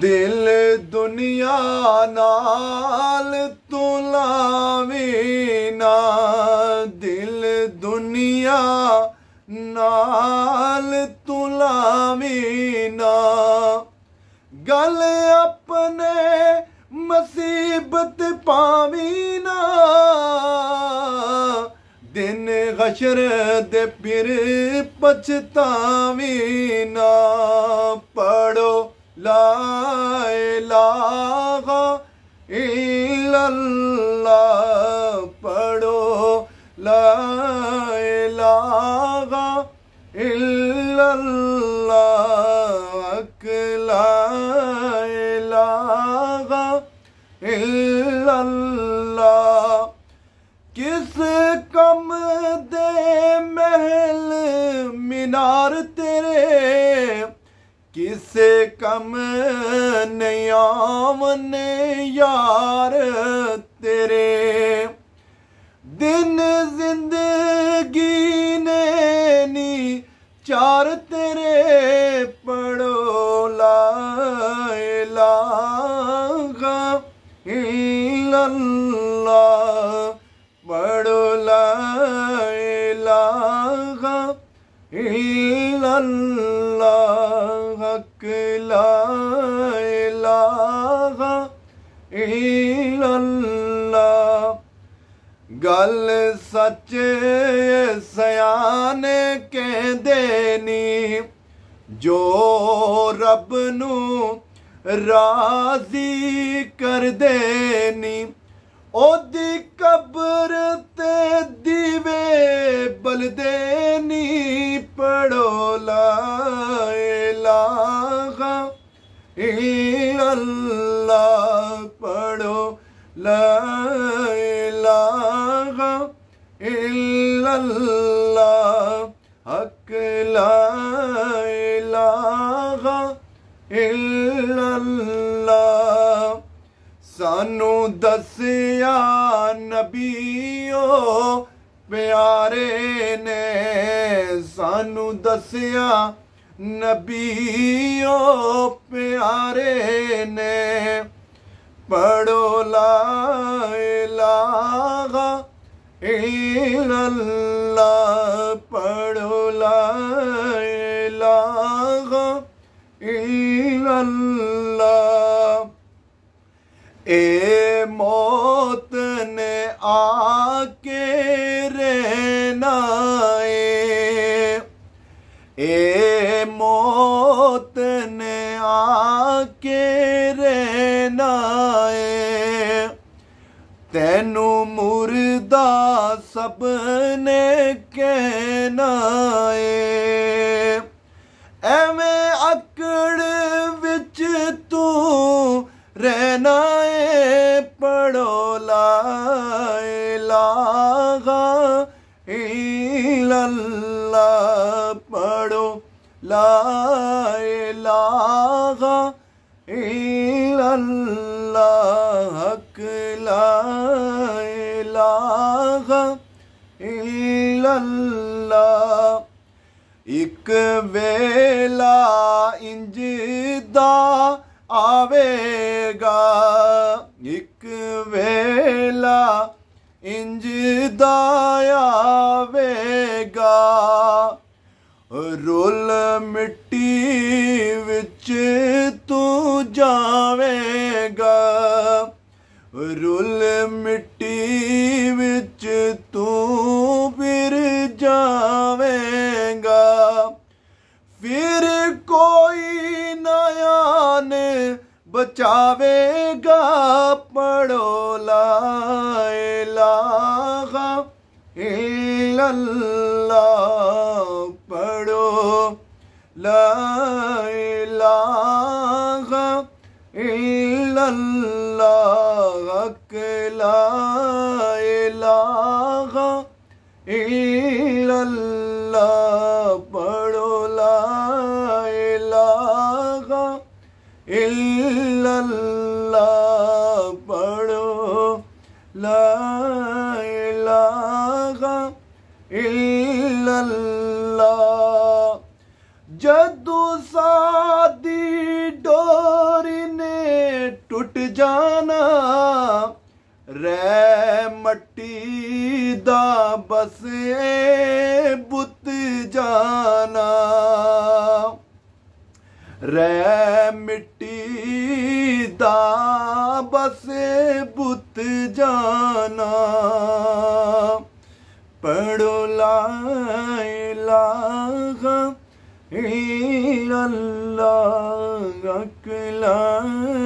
ਦਿਲ ਦੁਨੀਆ ਨਾਲ ਤੂੰ ਲਾਵੇਂ ਨਾ ਦਿਲ ਦੁਨੀਆ ਨਾਲ ਤੂੰ ਲਾਵੇਂ ਨਾ ਗੱਲ ਆਪਣੇ ਮੁਸੀਬਤ ਪਾਵੀਂ ਨਾ ਦਿਨ ਗਸ਼ਰ ਦੇ ਪਿਰ ਪਛਤਾਵੀਂ ਨਾ ਪੜੋ لا إله إلا الله پڑھو لا إله إلا الله لا إله إلا الله کس کم ਕੰਮ ਨੇ ਯਾਰ ਤੇਰੇ ਦਿਨ ਜ਼ਿੰਦਗੀ ਨੇ ਨੀ ਚਾਰ ਤੇਰੇ ਪੜੋ ਲਾ ਇਲਾਹਾ ਇਲੱਲਾ ਗੱਲ ਸੱਚੇ ਸਿਆਣੇ ਕਹਿੰਦੇ ਨੀ ਜੋ ਰੱਬ ਨੂੰ ਰਾਜ਼ੀ ਕਰਦੇ ਨੀ ਉਹਦੀ ਕਬਰ ਤੇ ਦੀਵੇ ਬਲਦੇ ਨੀ ਪੜੋ ਲਾ ਇਲਾਹਾ ਅੱਲਾ ਪੜੋ ਲਾ ਇਲਾਹਾ ਇਲਲਾ ਹਕ ਲਾ ਇਲਾਹਾ ਇਲਲਾ ਸਾਨੂੰ ਦੱਸਿਆ ਨਬੀਓ ਪਿਆਰੇ ਨੇ ਸਾਨੂੰ ਦੱਸਿਆ ਨਬੀਓ ਪਿਆਰੇ ਨੇ ਪੜੋ ਲਾ ਇਲਾਹਾ ਇਲੱਲਾ ਪੜੋ ਲਾ ਇਲਾਹਾ ਇਲੱਲਾ ਏ ਮੌਤ ਨੇ ਆ ਕੇ ਰਹਿਣਾ ਏ ਏ ਮੌਤ ਨੇ ਆ ਕੇ ਰਹਿਣਾ ਤੈਨੂੰ ਮੁਰਦਾ ਸਭ ਨੇ ਕਹਿਣਾਏ ਇਲਾਹਾ ਇਲੱਲਾ ਪੜੋ ਲਾ ਇਲਾਹ ਇਲੱਲਾ ਹਕ ਲਾ ਇਲਾਹਾ ਇਲੱਲਾ ਇੱਕ ਵੇਲਾ ਇੰਜ ਦਾ ਆਵੇ ਇੰਜ ਦਾ ਆਵੇਗਾ ਰੁੱਲ ਮਿੱਟੀ ਵਿੱਚ ਤੂੰ ਜਾਵੇਗਾ ਰੁੱਲ ਮਿੱਟੀ ਵਿੱਚ ਤੂੰ ਫਿਰ ਜਾਵੇਗਾ ਫਿਰ ਕੋਈ ਨਾ ਆਨੇ ਬਚਾਵੇਗਾ ਪੜੋ Allah, allah काग पड़ो लाग ਤੂੰ ਸਾਦੀ ਡੋਰੀ ਨੇ ਟੁੱਟ ਜਾਣਾ ਰੇ ਮੱਟੀ ਦਾ ਬਸੇ ਬੁੱਤ ਜਾਣਾ ਰੇ ਮਿੱਟੀ ਦਾ ਬਸੇ ਬੁੱਤ ਜਾਣਾ akla